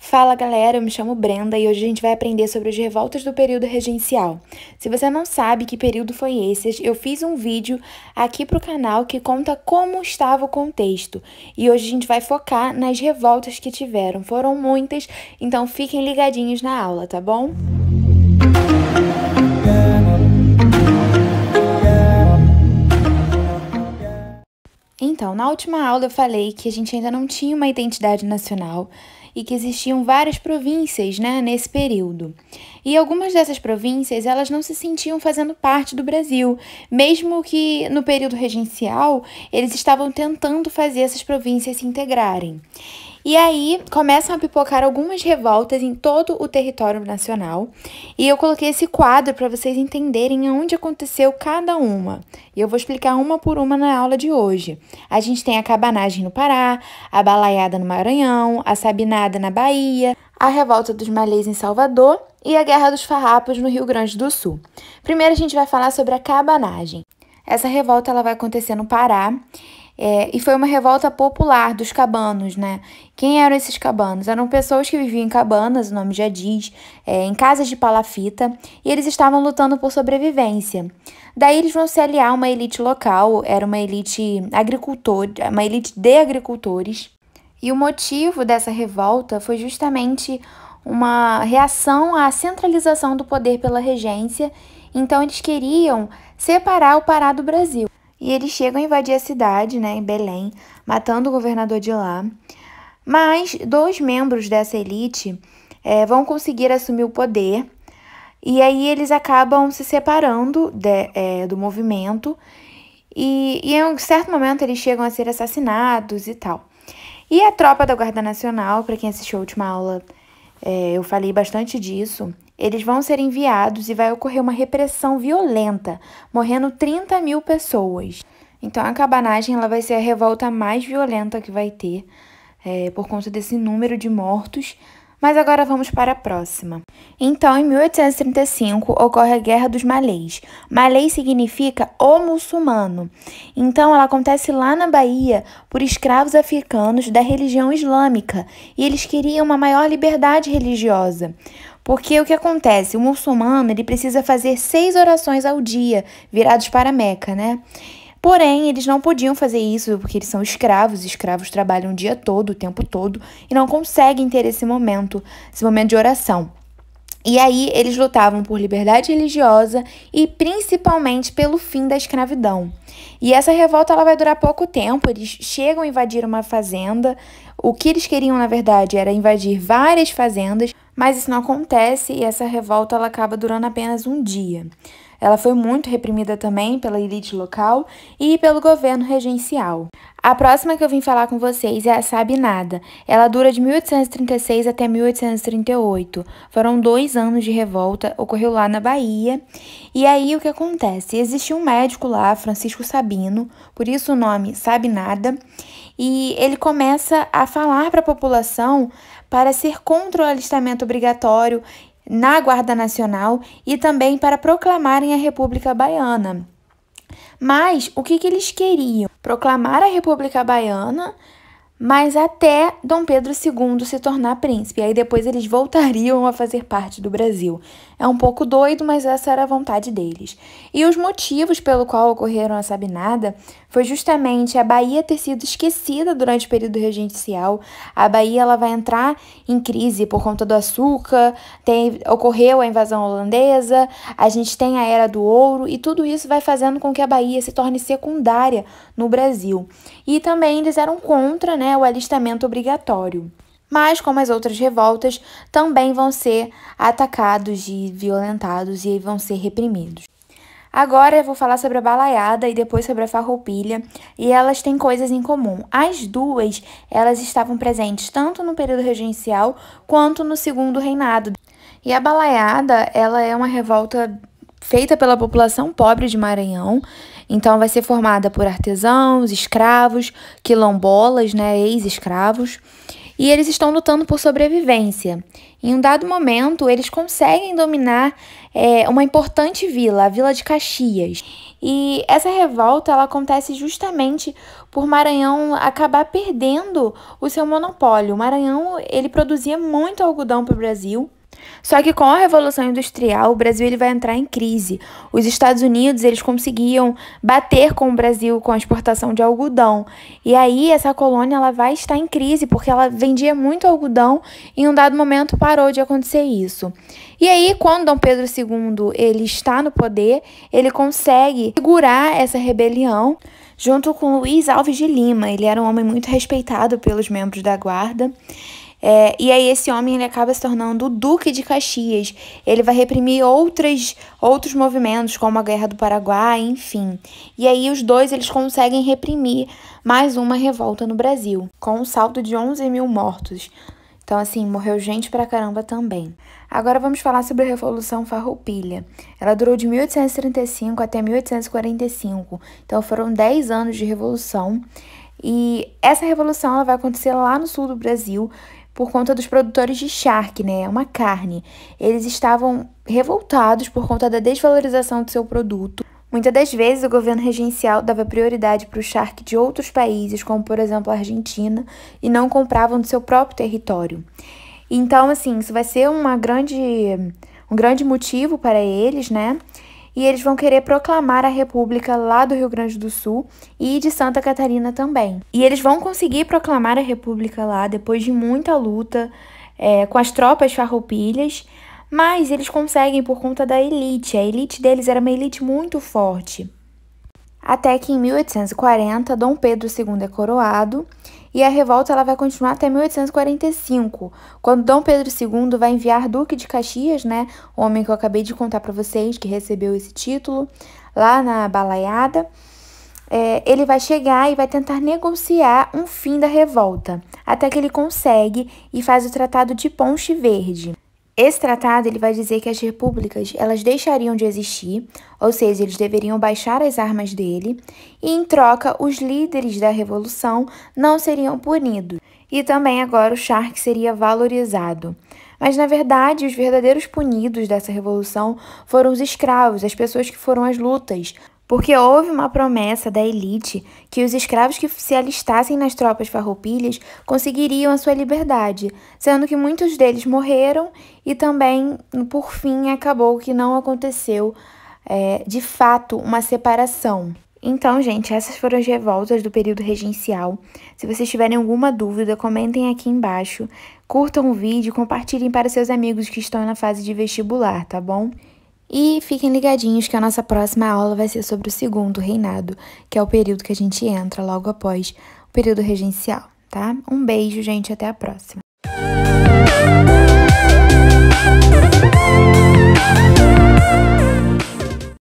Fala galera, eu me chamo Brenda e hoje a gente vai aprender sobre as revoltas do período regencial. Se você não sabe que período foi esse, eu fiz um vídeo aqui pro canal que conta como estava o contexto. E hoje a gente vai focar nas revoltas que tiveram. Foram muitas, então fiquem ligadinhos na aula, tá bom? Então, na última aula eu falei que a gente ainda não tinha uma identidade nacional e que existiam várias províncias né, nesse período. E algumas dessas províncias elas não se sentiam fazendo parte do Brasil, mesmo que no período regencial eles estavam tentando fazer essas províncias se integrarem. E aí começam a pipocar algumas revoltas em todo o território nacional. E eu coloquei esse quadro para vocês entenderem onde aconteceu cada uma. E eu vou explicar uma por uma na aula de hoje. A gente tem a cabanagem no Pará, a balaiada no Maranhão, a sabinada na Bahia, a revolta dos malês em Salvador e a guerra dos farrapos no Rio Grande do Sul. Primeiro a gente vai falar sobre a cabanagem. Essa revolta ela vai acontecer no Pará é, e foi uma revolta popular dos cabanos, né? Quem eram esses cabanos? Eram pessoas que viviam em cabanas, o nome já diz, é, em casas de palafita, e eles estavam lutando por sobrevivência. Daí eles vão se aliar a uma elite local, era uma elite agricultor, uma elite de agricultores. E o motivo dessa revolta foi justamente uma reação à centralização do poder pela regência. Então eles queriam separar o Pará do Brasil. E eles chegam a invadir a cidade, né, em Belém, matando o governador de lá. Mas dois membros dessa elite é, vão conseguir assumir o poder. E aí eles acabam se separando de, é, do movimento. E, e em um certo momento eles chegam a ser assassinados e tal. E a tropa da Guarda Nacional, para quem assistiu a última aula é, eu falei bastante disso, eles vão ser enviados e vai ocorrer uma repressão violenta, morrendo 30 mil pessoas. Então a cabanagem ela vai ser a revolta mais violenta que vai ter é, por conta desse número de mortos mas agora vamos para a próxima. Então, em 1835 ocorre a Guerra dos Malês. Malês significa o muçulmano. Então, ela acontece lá na Bahia por escravos africanos da religião islâmica e eles queriam uma maior liberdade religiosa. Porque o que acontece? O muçulmano ele precisa fazer seis orações ao dia, virados para Meca, né? Porém, eles não podiam fazer isso porque eles são escravos, escravos trabalham o dia todo, o tempo todo, e não conseguem ter esse momento, esse momento de oração. E aí eles lutavam por liberdade religiosa e principalmente pelo fim da escravidão. E essa revolta ela vai durar pouco tempo. Eles chegam a invadir uma fazenda. O que eles queriam na verdade era invadir várias fazendas, mas isso não acontece e essa revolta ela acaba durando apenas um dia. Ela foi muito reprimida também pela elite local e pelo governo regencial. A próxima que eu vim falar com vocês é a Sabinada. Ela dura de 1836 até 1838. Foram dois anos de revolta, ocorreu lá na Bahia. E aí o que acontece? Existia um médico lá, Francisco Sabino, por isso o nome Sabinada, e ele começa a falar para a população para ser contra o alistamento obrigatório na Guarda Nacional e também para proclamarem a República Baiana. Mas o que, que eles queriam? Proclamar a República Baiana mas até Dom Pedro II se tornar príncipe. Aí depois eles voltariam a fazer parte do Brasil. É um pouco doido, mas essa era a vontade deles. E os motivos pelo qual ocorreram a Sabinada foi justamente a Bahia ter sido esquecida durante o período regencial. A Bahia ela vai entrar em crise por conta do açúcar, tem, ocorreu a invasão holandesa, a gente tem a Era do Ouro e tudo isso vai fazendo com que a Bahia se torne secundária no Brasil. E também eles eram contra, né? Né, o alistamento obrigatório. Mas, como as outras revoltas, também vão ser atacados e violentados e vão ser reprimidos. Agora eu vou falar sobre a balaiada e depois sobre a farroupilha, e elas têm coisas em comum. As duas, elas estavam presentes tanto no período regencial quanto no segundo reinado. E a balaiada, ela é uma revolta feita pela população pobre de Maranhão. Então, vai ser formada por artesãos, escravos, quilombolas, né, ex-escravos, e eles estão lutando por sobrevivência. Em um dado momento, eles conseguem dominar é, uma importante vila, a Vila de Caxias. E essa revolta ela acontece justamente por Maranhão acabar perdendo o seu monopólio. O Maranhão ele produzia muito algodão para o Brasil só que com a Revolução Industrial, o Brasil ele vai entrar em crise. Os Estados Unidos eles conseguiam bater com o Brasil com a exportação de algodão. E aí essa colônia ela vai estar em crise porque ela vendia muito algodão e em um dado momento parou de acontecer isso. E aí quando Dom Pedro II ele está no poder, ele consegue segurar essa rebelião junto com Luiz Alves de Lima. Ele era um homem muito respeitado pelos membros da guarda. É, e aí esse homem ele acaba se tornando o Duque de Caxias. Ele vai reprimir outras, outros movimentos, como a Guerra do Paraguai, enfim. E aí os dois eles conseguem reprimir mais uma revolta no Brasil, com um saldo de 11 mil mortos. Então, assim, morreu gente pra caramba também. Agora vamos falar sobre a Revolução Farroupilha. Ela durou de 1835 até 1845, então foram 10 anos de revolução. E essa revolução ela vai acontecer lá no sul do Brasil por conta dos produtores de charque, né? Uma carne. Eles estavam revoltados por conta da desvalorização do seu produto. Muitas das vezes o governo regencial dava prioridade para o charque de outros países, como por exemplo a Argentina, e não compravam do seu próprio território. Então, assim, isso vai ser uma grande, um grande motivo para eles, né? e eles vão querer proclamar a República lá do Rio Grande do Sul e de Santa Catarina também. E eles vão conseguir proclamar a República lá depois de muita luta é, com as tropas farroupilhas, mas eles conseguem por conta da elite. A elite deles era uma elite muito forte. Até que em 1840, Dom Pedro II é coroado e a revolta ela vai continuar até 1845, quando Dom Pedro II vai enviar Duque de Caxias, né, o homem que eu acabei de contar para vocês que recebeu esse título lá na balaiada. É, ele vai chegar e vai tentar negociar um fim da revolta, até que ele consegue e faz o Tratado de Ponte Verde. Esse tratado ele vai dizer que as repúblicas elas deixariam de existir, ou seja, eles deveriam baixar as armas dele, e em troca os líderes da revolução não seriam punidos. E também agora o Shark seria valorizado. Mas na verdade, os verdadeiros punidos dessa revolução foram os escravos, as pessoas que foram às lutas, porque houve uma promessa da elite que os escravos que se alistassem nas tropas farroupilhas conseguiriam a sua liberdade, sendo que muitos deles morreram e também, por fim, acabou que não aconteceu é, de fato uma separação. Então, gente, essas foram as revoltas do período regencial. Se vocês tiverem alguma dúvida, comentem aqui embaixo, curtam o vídeo e compartilhem para seus amigos que estão na fase de vestibular, tá bom? E fiquem ligadinhos que a nossa próxima aula vai ser sobre o segundo reinado, que é o período que a gente entra logo após o período regencial, tá? Um beijo, gente, até a próxima.